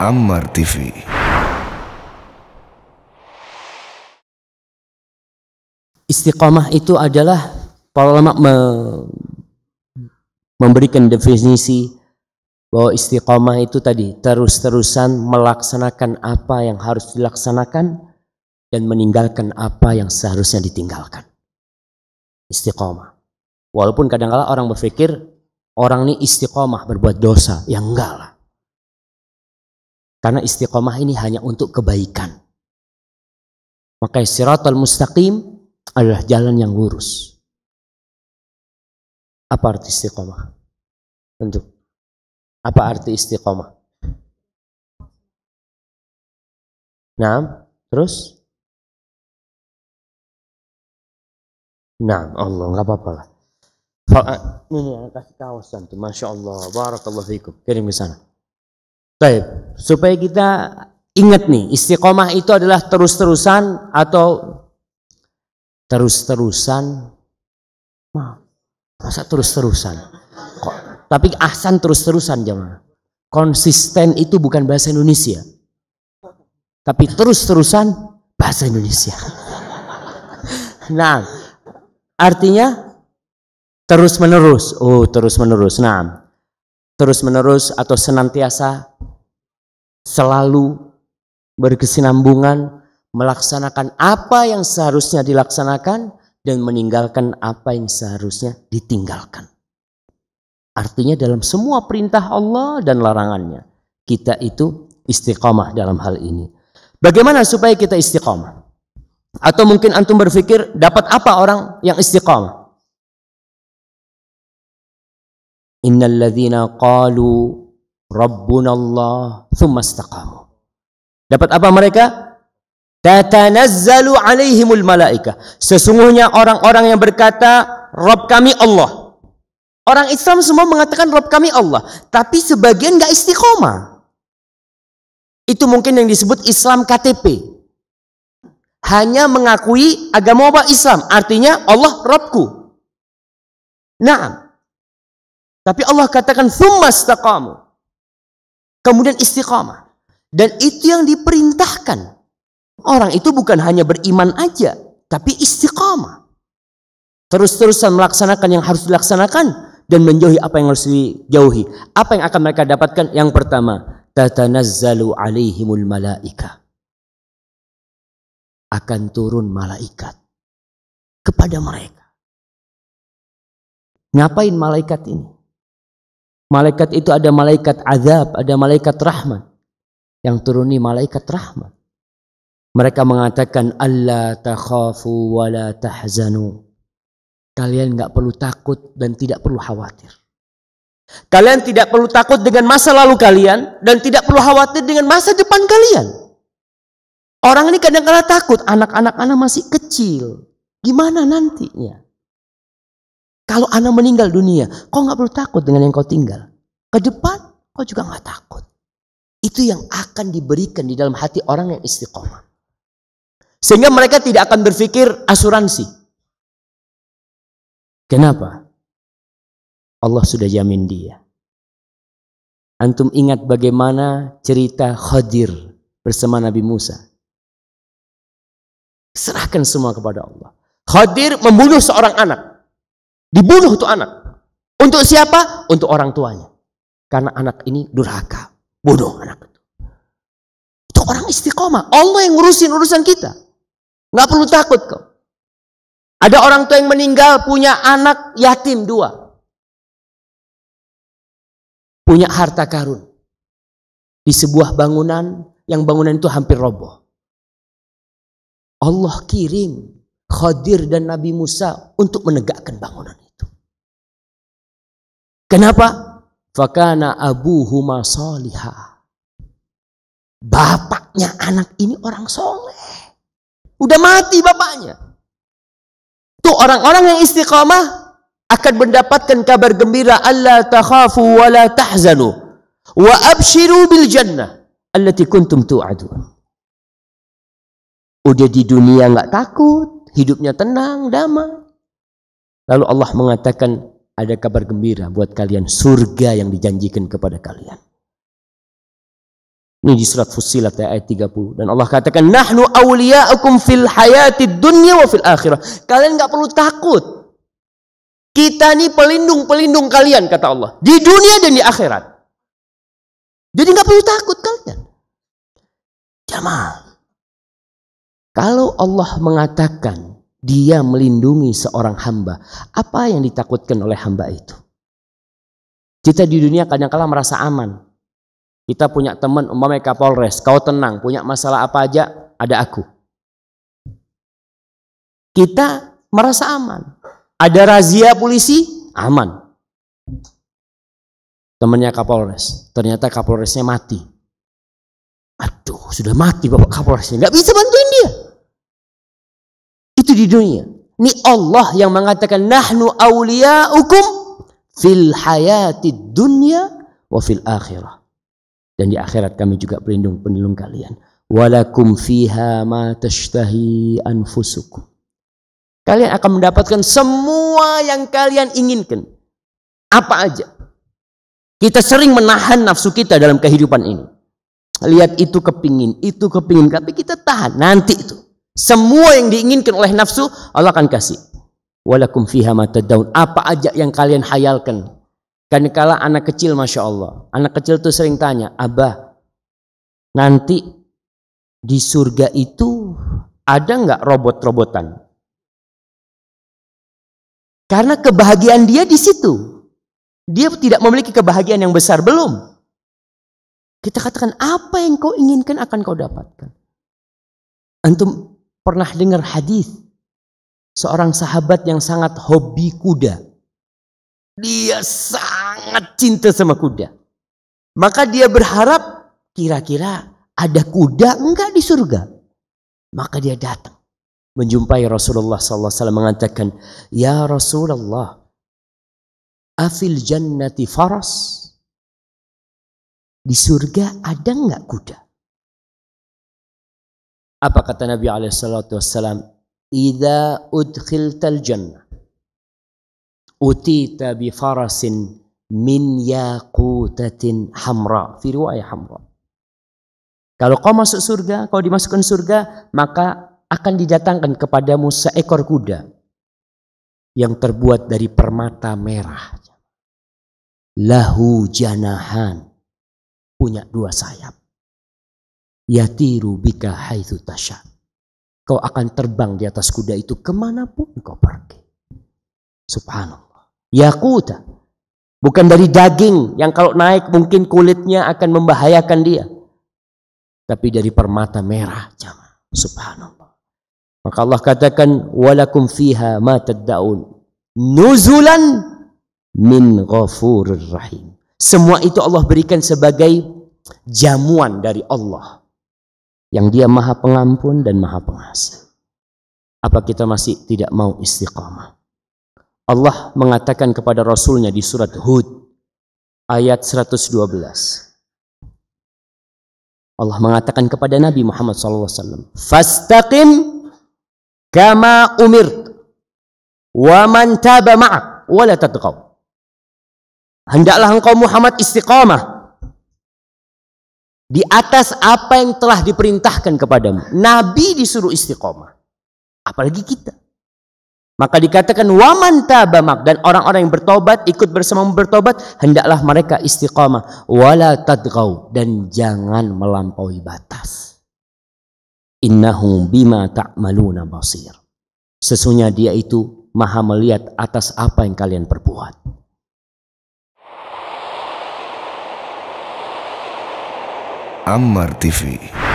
Ammar TV. Istiqomah itu adalah para ulama me memberikan definisi bahwa istiqomah itu tadi terus-terusan melaksanakan apa yang harus dilaksanakan dan meninggalkan apa yang seharusnya ditinggalkan. Istiqomah. Walaupun kadang-kala orang berpikir orang ini istiqomah berbuat dosa, ya enggak lah. Karena istiqomah ini hanya untuk kebaikan. Maka siratul mustaqim adalah jalan yang lurus. Apa arti istiqomah? Tentu. Apa arti istiqomah? Nah, terus? Nah, Allah, nggak apa-apa lah. Ini yang kasih kaos Masya Allah, barakallahu fiikum. Kirim ke sana. Baik, supaya kita ingat nih, istiqomah itu adalah terus-terusan atau terus-terusan Masa terus-terusan? Kok tapi ahsan terus-terusan jemaah. Konsisten itu bukan bahasa Indonesia. Tapi terus-terusan bahasa Indonesia. nah, artinya terus-menerus. Oh, terus-menerus. Nah, terus-menerus atau senantiasa selalu berkesinambungan melaksanakan apa yang seharusnya dilaksanakan dan meninggalkan apa yang seharusnya ditinggalkan. Artinya dalam semua perintah Allah dan larangannya kita itu istiqomah dalam hal ini. Bagaimana supaya kita istiqomah? Atau mungkin antum berpikir dapat apa orang yang istiqamah? ladzina qalu Rabbunallah thumastaqamu. Dapat apa mereka? Tatanazzalu alaihimul malaika. Sesungguhnya orang-orang yang berkata Rabb kami Allah. Orang Islam semua mengatakan Rabb kami Allah. Tapi sebagian gak istiqomah. Itu mungkin yang disebut Islam KTP. Hanya mengakui agama apa Islam. Artinya Allah Robku. Nah. Tapi Allah katakan thumma kemudian istiqamah. Dan itu yang diperintahkan. Orang itu bukan hanya beriman aja, tapi istiqamah. Terus-terusan melaksanakan yang harus dilaksanakan dan menjauhi apa yang harus dijauhi. Apa yang akan mereka dapatkan? Yang pertama, tatanazzalu alaihimul malaika. Akan turun malaikat kepada mereka. Ngapain malaikat ini? Malaikat itu ada malaikat azab, ada malaikat rahmat. Yang turuni malaikat rahmat. Mereka mengatakan Allah takhafu wa la tahzanu. Kalian nggak perlu takut dan tidak perlu khawatir. Kalian tidak perlu takut dengan masa lalu kalian dan tidak perlu khawatir dengan masa depan kalian. Orang ini kadang-kadang takut anak-anak anak masih kecil. Gimana nantinya? Kalau anak meninggal dunia, kau nggak perlu takut dengan yang kau tinggal. Ke depan, kau juga nggak takut. Itu yang akan diberikan di dalam hati orang yang istiqomah. Sehingga mereka tidak akan berpikir asuransi. Kenapa? Allah sudah jamin dia. Antum ingat bagaimana cerita Khadir bersama Nabi Musa. Serahkan semua kepada Allah. Khadir membunuh seorang anak. Dibunuh tuh anak. Untuk siapa? Untuk orang tuanya. Karena anak ini durhaka. bodoh anak itu. Itu orang istiqomah. Allah yang ngurusin urusan kita. Nggak perlu takut kok. Ada orang tua yang meninggal punya anak yatim dua. Punya harta karun. Di sebuah bangunan yang bangunan itu hampir roboh. Allah kirim Khadir dan Nabi Musa untuk menegakkan bangunan itu. Kenapa? Fakana abuhuma soliha. Bapaknya anak ini orang soleh. Udah mati bapaknya. Tuh orang-orang yang istiqamah akan mendapatkan kabar gembira Allah takhafu wa la tahzanu wa abshiru bil jannah allati kuntum tu'adun. Udah di dunia nggak takut, hidupnya tenang, damai. Lalu Allah mengatakan ada kabar gembira buat kalian surga yang dijanjikan kepada kalian. Ini di surat Fussilat ayat 30 dan Allah katakan nahnu awliya'ukum fil hayati dunya wa fil akhirah. Kalian nggak perlu takut. Kita ini pelindung-pelindung kalian kata Allah di dunia dan di akhirat. Jadi nggak perlu takut kalian. Jamaah, kalau Allah mengatakan dia melindungi seorang hamba, apa yang ditakutkan oleh hamba itu? Kita di dunia kadang-kala merasa aman. Kita punya teman umpamanya Kapolres, kau tenang, punya masalah apa aja, ada aku. Kita merasa aman. Ada razia polisi, aman. Temannya Kapolres, ternyata Kapolresnya mati. Aduh, sudah mati Bapak Kapolresnya, nggak bisa itu di dunia. Ini Allah yang mengatakan nahnu awliya'ukum fil hayati dunya wa fil akhirah. Dan di akhirat kami juga pelindung-pelindung kalian. Walakum fiha ma tashtahi anfusukum. Kalian akan mendapatkan semua yang kalian inginkan. Apa aja. Kita sering menahan nafsu kita dalam kehidupan ini. Lihat itu kepingin, itu kepingin. Tapi kita tahan, nanti itu. Semua yang diinginkan oleh nafsu Allah akan kasih. Walakum fiha daun. Apa aja yang kalian hayalkan. Kan kala anak kecil Masya Allah. Anak kecil tuh sering tanya. Abah nanti di surga itu ada nggak robot-robotan? Karena kebahagiaan dia di situ. Dia tidak memiliki kebahagiaan yang besar. Belum. Kita katakan apa yang kau inginkan akan kau dapatkan. Antum pernah dengar hadis seorang sahabat yang sangat hobi kuda. Dia sangat cinta sama kuda. Maka dia berharap kira-kira ada kuda enggak di surga. Maka dia datang menjumpai Rasulullah SAW mengatakan, Ya Rasulullah, afil jannati faras? Di surga ada enggak kuda? Apa kata Nabi alaihissalatu wassalam? Idza udkhiltal jannah utita bi farasin min yaqutatin hamra. Fi riwayat hamra. Kalau kau masuk surga, kau dimasukkan surga, maka akan didatangkan kepadamu seekor kuda yang terbuat dari permata merah. Lahu janahan punya dua sayap yatiru bika haithu tasha. Kau akan terbang di atas kuda itu kemanapun kau pergi. Subhanallah. Yakuta. Bukan dari daging yang kalau naik mungkin kulitnya akan membahayakan dia. Tapi dari permata merah. Jama. Subhanallah. Maka Allah katakan walakum fiha ma tadda'un. nuzulan min ghafurir rahim. Semua itu Allah berikan sebagai jamuan dari Allah yang dia maha pengampun dan maha pengasih. Apa kita masih tidak mau istiqamah? Allah mengatakan kepada Rasulnya di surat Hud ayat 112. Allah mengatakan kepada Nabi Muhammad SAW, Fastaqim kama Umir, wa man taba ma'ak wa la Hendaklah engkau Muhammad istiqamah di atas apa yang telah diperintahkan kepadamu. Nabi disuruh istiqomah. Apalagi kita. Maka dikatakan waman tabamak dan orang-orang yang bertobat ikut bersama bertobat hendaklah mereka istiqomah wala tadgau dan jangan melampaui batas. Innahu bima ta'maluna basir. Sesungguhnya dia itu maha melihat atas apa yang kalian perbuat. Ammar TV.